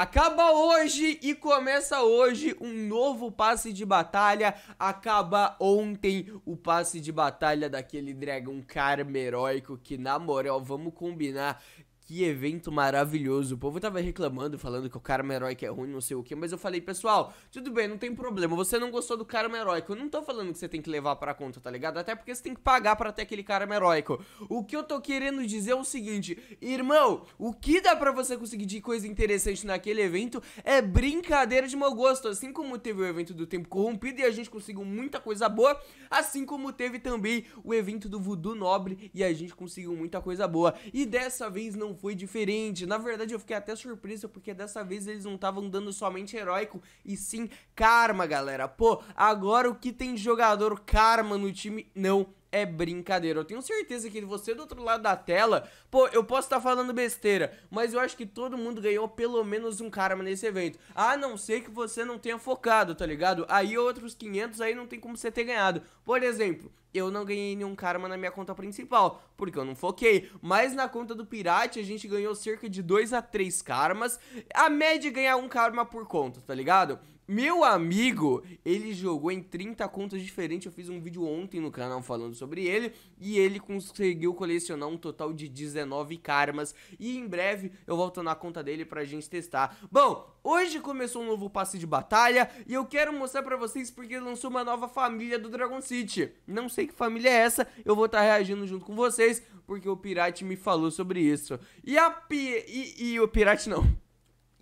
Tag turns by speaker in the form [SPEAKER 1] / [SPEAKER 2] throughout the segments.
[SPEAKER 1] Acaba hoje e começa hoje um novo passe de batalha. Acaba ontem o passe de batalha daquele dragão karma heróico que, na moral, vamos combinar que evento maravilhoso. O povo tava reclamando, falando que o Karma Heróico é ruim, não sei o que, mas eu falei, pessoal, tudo bem, não tem problema, você não gostou do Karma Heróico. Eu não tô falando que você tem que levar pra conta, tá ligado? Até porque você tem que pagar pra ter aquele Karma Heróico. O que eu tô querendo dizer é o seguinte, irmão, o que dá pra você conseguir de coisa interessante naquele evento é brincadeira de mau gosto. Assim como teve o evento do Tempo Corrompido e a gente conseguiu muita coisa boa, assim como teve também o evento do Voodoo Nobre e a gente conseguiu muita coisa boa. E dessa vez não foi diferente. Na verdade, eu fiquei até surpreso porque dessa vez eles não estavam dando somente heróico e sim karma, galera. Pô, agora o que tem jogador karma no time? Não é brincadeira. Eu tenho certeza que você do outro lado da tela, pô, eu posso estar tá falando besteira, mas eu acho que todo mundo ganhou pelo menos um karma nesse evento. A não ser que você não tenha focado, tá ligado? Aí outros 500 aí não tem como você ter ganhado. Por exemplo, eu não ganhei nenhum karma na minha conta principal, porque eu não foquei. Mas na conta do Pirate a gente ganhou cerca de 2 a 3 karmas. A média é ganhar um karma por conta, tá ligado? Meu amigo, ele jogou em 30 contas diferentes. Eu fiz um vídeo ontem no canal falando sobre ele. E ele conseguiu colecionar um total de 19 karmas. E em breve eu volto na conta dele pra gente testar. Bom, hoje começou um novo passe de batalha. E eu quero mostrar pra vocês porque lançou uma nova família do Dragon City. Não sei que família é essa. Eu vou estar tá reagindo junto com vocês. Porque o Pirate me falou sobre isso. E a pi... e, e o Pirate não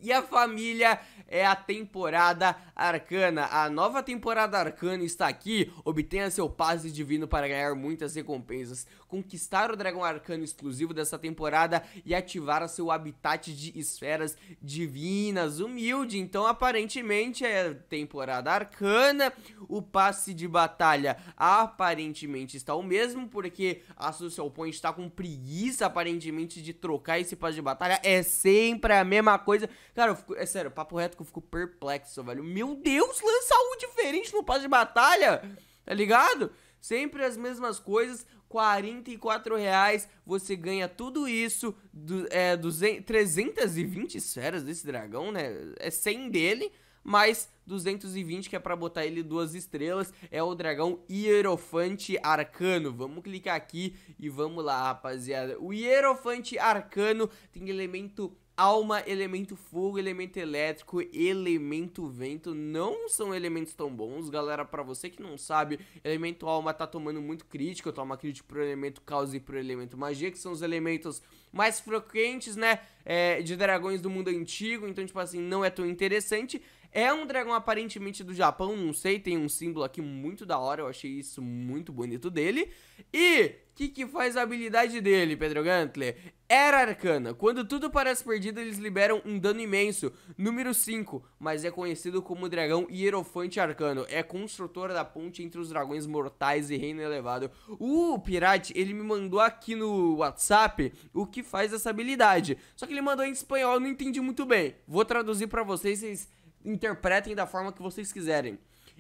[SPEAKER 1] e a família é a temporada arcana. A nova temporada arcana está aqui. Obtenha seu passe divino para ganhar muitas recompensas, conquistar o dragão arcano exclusivo dessa temporada e ativar seu habitat de esferas divinas. Humilde, então aparentemente é temporada arcana. O passe de batalha aparentemente está o mesmo, porque a Social Point está com preguiça aparentemente de trocar esse passe de batalha. É sempre a mesma coisa. Cara, fico, é sério, papo reto que eu fico perplexo, velho. Meu Deus, lança algo diferente no passe de batalha, tá ligado? Sempre as mesmas coisas, 44 reais, você ganha tudo isso, du, é, 200, 320 esferas desse dragão, né? É 100 dele, mais 220 que é para botar ele duas estrelas, é o dragão Hierofante Arcano. Vamos clicar aqui e vamos lá, rapaziada. O Hierofante Arcano tem elemento Alma, elemento fogo, elemento elétrico, elemento vento não são elementos tão bons, galera. Para você que não sabe, elemento alma tá tomando muito crítica, toma crítica pro elemento caos e pro elemento magia, que são os elementos mais frequentes, né? É, de dragões do mundo antigo, então, tipo assim, não é tão interessante. É um dragão aparentemente do Japão, não sei, tem um símbolo aqui muito da hora, eu achei isso muito bonito dele. E o que, que faz a habilidade dele, Pedro Gantler? Era arcana. Quando tudo parece perdido, eles liberam um dano imenso. Número 5, mas é conhecido como dragão hierofante arcano. É construtor da ponte entre os dragões mortais e reino elevado. O Pirate, ele me mandou aqui no WhatsApp o que faz essa habilidade. Só que ele mandou em espanhol, eu não entendi muito bem. Vou traduzir para vocês, vocês interpretem da forma que vocês quiserem.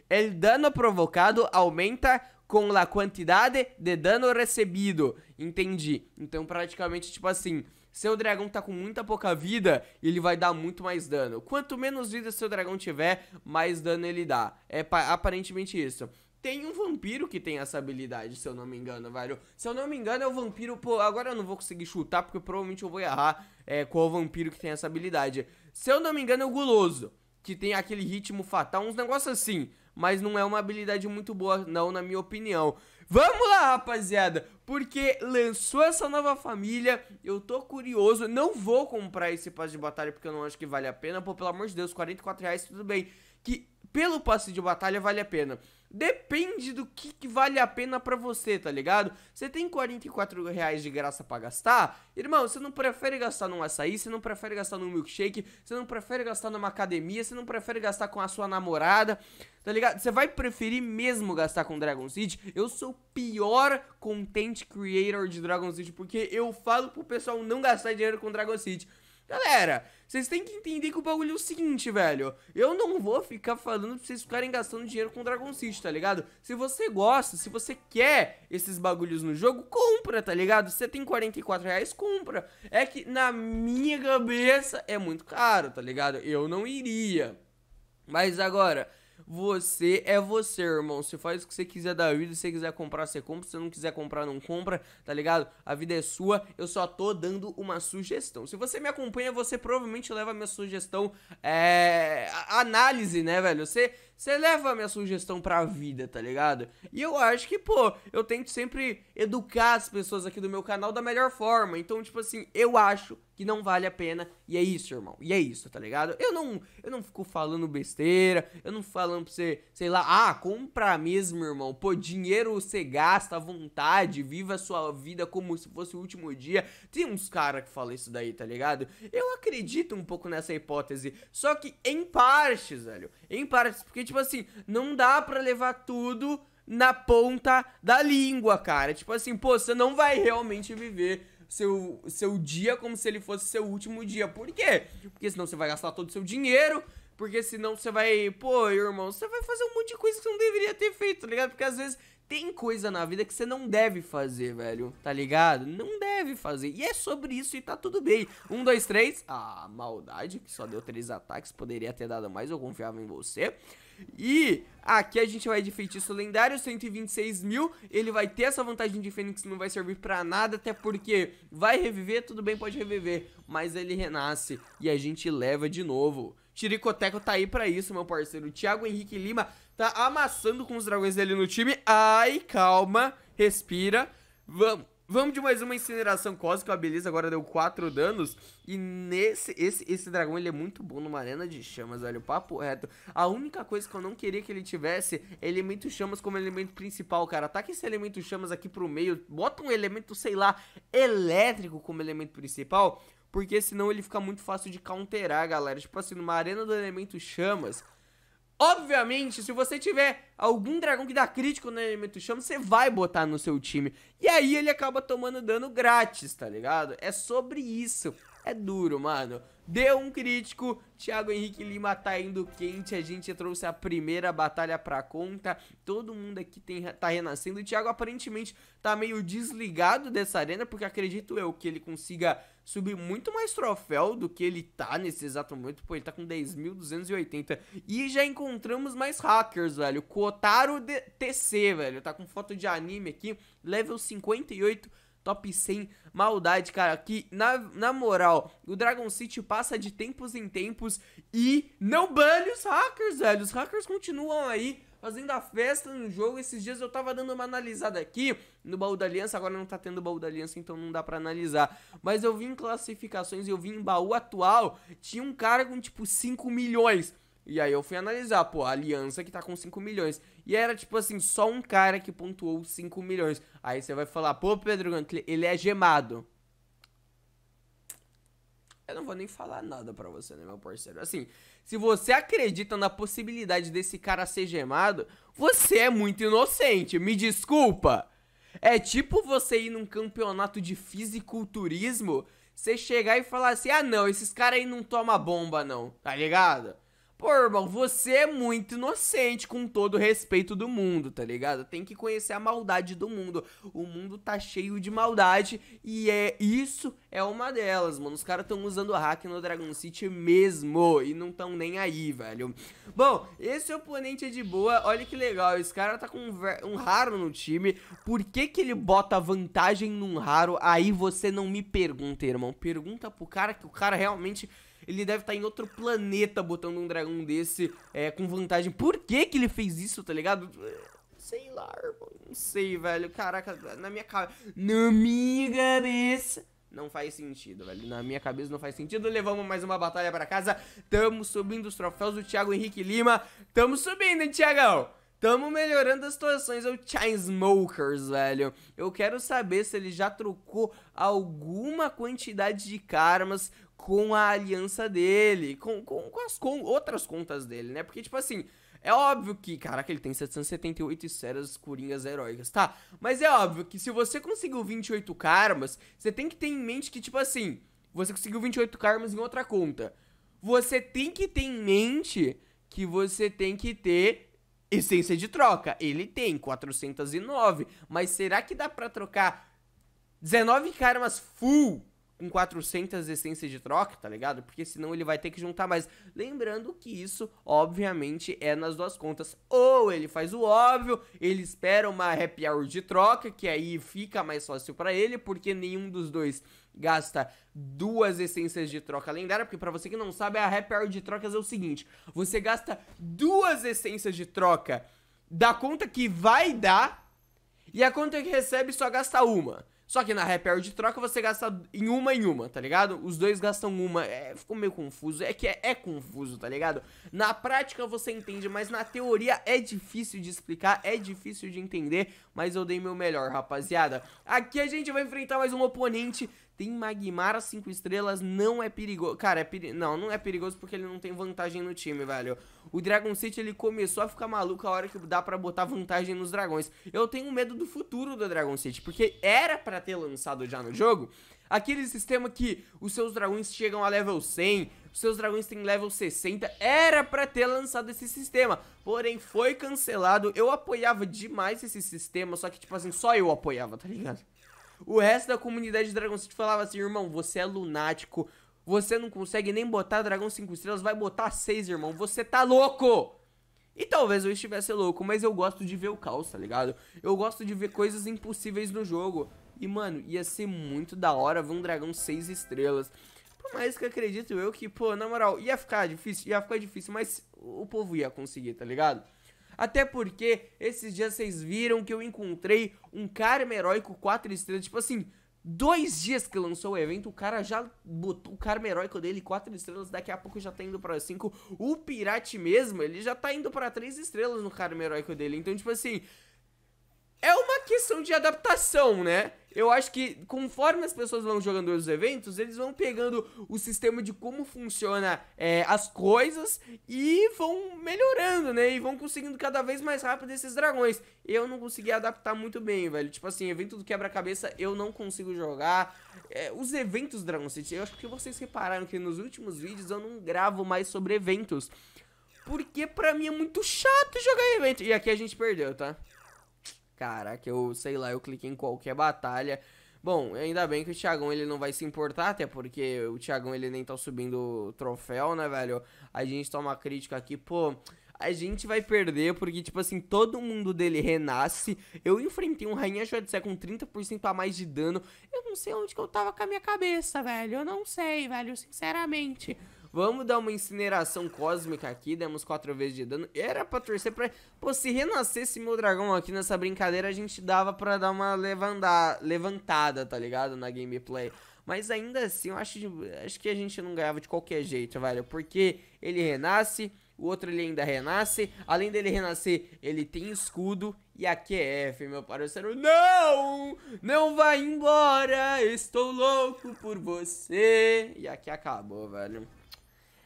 [SPEAKER 1] El dano provocado aumenta com a quantidade de dano recebido. Entendi. Então, praticamente, tipo assim, seu dragão tá com muita pouca vida, ele vai dar muito mais dano. Quanto menos vida seu dragão tiver, mais dano ele dá. É aparentemente isso. Tem um vampiro que tem essa habilidade, se eu não me engano, velho. Se eu não me engano, é o vampiro. Pô, agora eu não vou conseguir chutar, porque provavelmente eu vou errar é, qual vampiro que tem essa habilidade. Se eu não me engano, é o guloso que tem aquele ritmo fatal, uns negócios assim. Mas não é uma habilidade muito boa, não, na minha opinião. Vamos lá, rapaziada, porque lançou essa nova família, eu tô curioso, não vou comprar esse passe de batalha porque eu não acho que vale a pena, pô, pelo amor de Deus, 44 reais, tudo bem, que pelo passe de batalha vale a pena. Depende do que, que vale a pena para você, tá ligado? Você tem 44 reais de graça para gastar? Irmão, você não prefere gastar num açaí, você não prefere gastar num milkshake, você não prefere gastar numa academia, você não prefere gastar com a sua namorada, tá ligado? Você vai preferir mesmo gastar com Dragon City? Eu sou o pior content creator de Dragon City porque eu falo pro pessoal não gastar dinheiro com Dragon City. Galera, vocês têm que entender que o bagulho é o seguinte, velho. Eu não vou ficar falando pra vocês ficarem gastando dinheiro com Dragon City, tá ligado? Se você gosta, se você quer esses bagulhos no jogo, compra, tá ligado? Você tem 44 reais, compra. É que na minha cabeça é muito caro, tá ligado? Eu não iria. Mas agora, você é você, irmão. Você faz o que você quiser da vida. Se você quiser comprar, você compra. Se você não quiser comprar, não compra, tá ligado? A vida é sua. Eu só tô dando uma sugestão. Se você me acompanha, você provavelmente leva a minha sugestão. É. Análise, né, velho? Você você leva a minha sugestão pra vida, tá ligado? E eu acho que, pô, eu tento sempre educar as pessoas aqui do meu canal da melhor forma. Então, tipo assim, eu acho que não vale a pena. E é isso, irmão. E é isso, tá ligado? Eu não, eu não fico falando besteira, eu não fico falando pra você, sei lá, ah, compra mesmo, irmão. Pô, dinheiro você gasta à vontade, viva a sua vida como se fosse o último dia. Tem uns caras que falam isso daí, tá ligado? Eu acredito um pouco nessa hipótese, só que em partes, velho. Em partes, porque tipo assim, não dá para levar tudo na ponta da língua, cara. Tipo assim, pô, você não vai realmente viver seu, seu dia como se ele fosse seu último dia. Por quê? Porque senão você vai gastar todo o seu dinheiro. Porque senão você vai, pô, irmão, você vai fazer um monte de coisa que você não deveria ter feito, tá ligado? Porque às vezes tem coisa na vida que você não deve fazer, velho. Tá ligado? Não deve fazer. E é sobre isso e tá tudo bem. Um, dois, três. Ah, maldade, que só deu três ataques. Poderia ter dado mais, eu confiava em você. E aqui a gente vai de feitiço lendário, 126 mil. Ele vai ter essa vantagem de Fênix, não vai servir pra nada, até porque vai reviver, tudo bem, pode reviver. Mas ele renasce e a gente leva de novo. Tiricoteco tá aí pra isso, meu parceiro. Thiago Henrique Lima tá amassando com os dragões dele no time. Ai, calma, respira. Vamos. Vamos de mais uma incineração cósmica, beleza, agora deu 4 danos E nesse, esse, esse dragão ele é muito bom numa arena de chamas, velho, papo reto A única coisa que eu não queria que ele tivesse é elemento chamas como elemento principal, cara Ataque esse elemento chamas aqui pro meio, bota um elemento, sei lá, elétrico como elemento principal Porque senão ele fica muito fácil de counterar, galera Tipo assim, numa arena do elemento chamas Obviamente, se você tiver algum dragão que dá crítico no elemento chama, você vai botar no seu time. E aí ele acaba tomando dano grátis, tá ligado? É sobre isso. É duro, mano deu um crítico. Thiago Henrique Lima tá indo quente. A gente trouxe a primeira batalha pra conta. Todo mundo aqui tem, tá renascendo. O Thiago aparentemente tá meio desligado dessa arena, porque acredito eu que ele consiga subir muito mais troféu do que ele tá nesse exato momento. Pô, ele tá com 10.280. E já encontramos mais hackers, velho. Kotaro de TC, velho. Tá com foto de anime aqui, level 58. Top 100, maldade, cara. Que, na, na moral, o Dragon City passa de tempos em tempos e não bane os hackers, velho. Os hackers continuam aí fazendo a festa no jogo. Esses dias eu tava dando uma analisada aqui no baú da aliança, agora não tá tendo baú da aliança, então não dá para analisar. Mas eu vi em classificações, eu vi em baú atual, tinha um cara com tipo 5 milhões. E aí eu fui analisar, pô, a aliança que tá com 5 milhões. E era tipo assim, só um cara que pontuou 5 milhões. Aí você vai falar, pô, Pedro Gantli, ele é gemado. Eu não vou nem falar nada para você, né, meu parceiro? Assim, se você acredita na possibilidade desse cara ser gemado, você é muito inocente, me desculpa. É tipo você ir num campeonato de fisiculturismo, você chegar e falar assim: ah, não, esses caras aí não toma bomba, não, tá ligado? Pô, irmão, você é muito inocente com todo o respeito do mundo, tá ligado? Tem que conhecer a maldade do mundo. O mundo tá cheio de maldade e é isso é uma delas, mano. Os caras tão usando hack no Dragon City mesmo e não tão nem aí, velho. Bom, esse oponente é de boa. Olha que legal, esse cara tá com um raro no time. Por que que ele bota vantagem num raro? Aí você não me pergunta, irmão. Pergunta pro cara que o cara realmente ele deve estar tá em outro planeta botando um dragão desse é, com vantagem. Por que que ele fez isso, tá ligado? Sei lá, irmão. Não sei, velho. Caraca, na minha cabeça. Na minha cabeça. Não faz sentido, velho. Na minha cabeça não faz sentido. Levamos mais uma batalha pra casa. Tamo subindo os troféus do Thiago Henrique Lima. Tamo subindo, hein, Thiagão? Tamo melhorando as situações, é o Chainsmokers, velho. Eu quero saber se ele já trocou alguma quantidade de karmas com a aliança dele, com, com, com as com outras contas dele, né? Porque, tipo assim, é óbvio que, caraca, ele tem 778 esferas coringas heróicas, tá? Mas é óbvio que se você conseguiu 28 karmas, você tem que ter em mente que, tipo assim, você conseguiu 28 karmas em outra conta. Você tem que ter em mente que você tem que ter essência de troca. Ele tem 409, mas será que dá para trocar 19 karmas full com 400 essências de troca, tá ligado? Porque senão ele vai ter que juntar mais. Lembrando que isso, obviamente, é nas duas contas. Ou ele faz o óbvio, ele espera uma happy hour de troca, que aí fica mais fácil para ele, porque nenhum dos dois gasta duas essências de troca lendária, porque para você que não sabe, a happy hour de trocas é o seguinte: você gasta duas essências de troca da conta que vai dar e a conta que recebe só gasta uma. Só que na repair de troca você gasta em uma em uma, tá ligado? Os dois gastam uma. É, ficou meio confuso. É que é, é, confuso, tá ligado? Na prática você entende, mas na teoria é difícil de explicar, é difícil de entender. Mas eu dei meu melhor, rapaziada. Aqui a gente vai enfrentar mais um oponente tem Magmar 5 estrelas, não é perigoso. Cara, é peri... não, não é perigoso porque ele não tem vantagem no time, velho. O Dragon City, ele começou a ficar maluco a hora que dá pra botar vantagem nos dragões. Eu tenho medo do futuro do Dragon City, porque era pra ter lançado já no jogo aquele sistema que os seus dragões chegam a level 100, os seus dragões têm level 60, era pra ter lançado esse sistema, porém foi cancelado, eu apoiava demais esse sistema, só que tipo assim, só eu apoiava, tá ligado? O resto da comunidade de Dragon City falava assim, irmão, você é lunático, você não consegue nem botar Dragão 5 estrelas, vai botar 6, irmão, você tá louco! E talvez eu estivesse louco, mas eu gosto de ver o caos, tá ligado? Eu gosto de ver coisas impossíveis no jogo. E, mano, ia ser muito da hora ver um dragão 6 estrelas. Por mais que acredito eu que, pô, na moral, ia ficar difícil, ia ficar difícil, mas o povo ia conseguir, tá ligado? Até porque esses dias vocês viram que eu encontrei um Karma Heróico 4 estrelas, tipo assim, dois dias que lançou o evento, o cara já botou o karma heróico dele 4 estrelas, daqui a pouco já tá indo pra 5. O Pirate mesmo, ele já tá indo pra 3 estrelas no karma heróico dele. Então, tipo assim, é uma questão de adaptação, né? Eu acho que conforme as pessoas vão jogando os eventos, eles vão pegando o sistema de como funciona é, as coisas e vão melhorando, né? E vão conseguindo cada vez mais rápido esses dragões. Eu não consegui adaptar muito bem, velho. Tipo assim, evento do quebra-cabeça eu não consigo jogar. É, os eventos Dragon City, eu acho que vocês repararam que nos últimos vídeos eu não gravo mais sobre eventos. Porque pra mim é muito chato jogar evento. E aqui a gente perdeu, tá? Caraca, eu sei lá, eu cliquei em qualquer batalha. Bom, ainda bem que o Thiagão ele não vai se importar, até porque o Thiagão ele nem tá subindo troféu, né, velho? A gente toma crítica aqui, pô, a gente vai perder porque, tipo assim, todo mundo dele renasce. Eu enfrentei um Rainha Jodicé com 30% a mais de dano. Eu não sei onde que eu tava com a minha cabeça, velho. Eu não sei, velho, sinceramente. Vamos dar uma incineração cósmica aqui, demos 4 vezes de dano. Era pra torcer pra... Pô, se renascesse meu dragão aqui nessa brincadeira, a gente dava pra dar uma levantar, levantada, tá ligado? Na gameplay. Mas ainda assim, eu acho, acho que a gente não ganhava de qualquer jeito, velho. Porque ele renasce, o outro ele ainda renasce. Além dele renascer, ele tem escudo. E é F, meu parceiro, não! Não vai embora, estou louco por você. E aqui acabou, velho.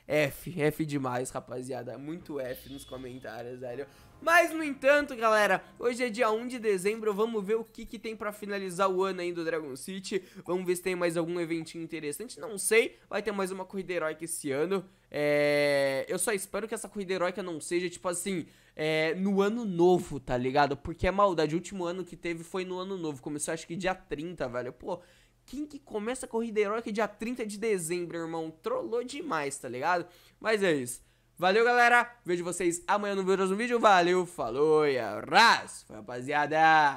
[SPEAKER 1] F, F demais, rapaziada. Muito F nos comentários, velho. Mas, no entanto, galera, hoje é dia 1 de dezembro, vamos ver o que, que tem pra finalizar o ano aí do Dragon City. Vamos ver se tem mais algum eventinho interessante, não sei. Vai ter mais uma corrida heróica esse ano. É... Eu só espero que essa corrida heróica não seja, tipo assim, é... no ano novo, tá ligado? Porque é maldade, o último ano que teve foi no ano novo, começou acho que dia 30, velho. Pô, quem que começa a corrida heróica dia 30 de dezembro, irmão? Trollou demais, tá ligado? Mas é isso. Valeu, galera. Vejo vocês amanhã no próximo vídeo. Valeu, falou e abraço, rapaziada.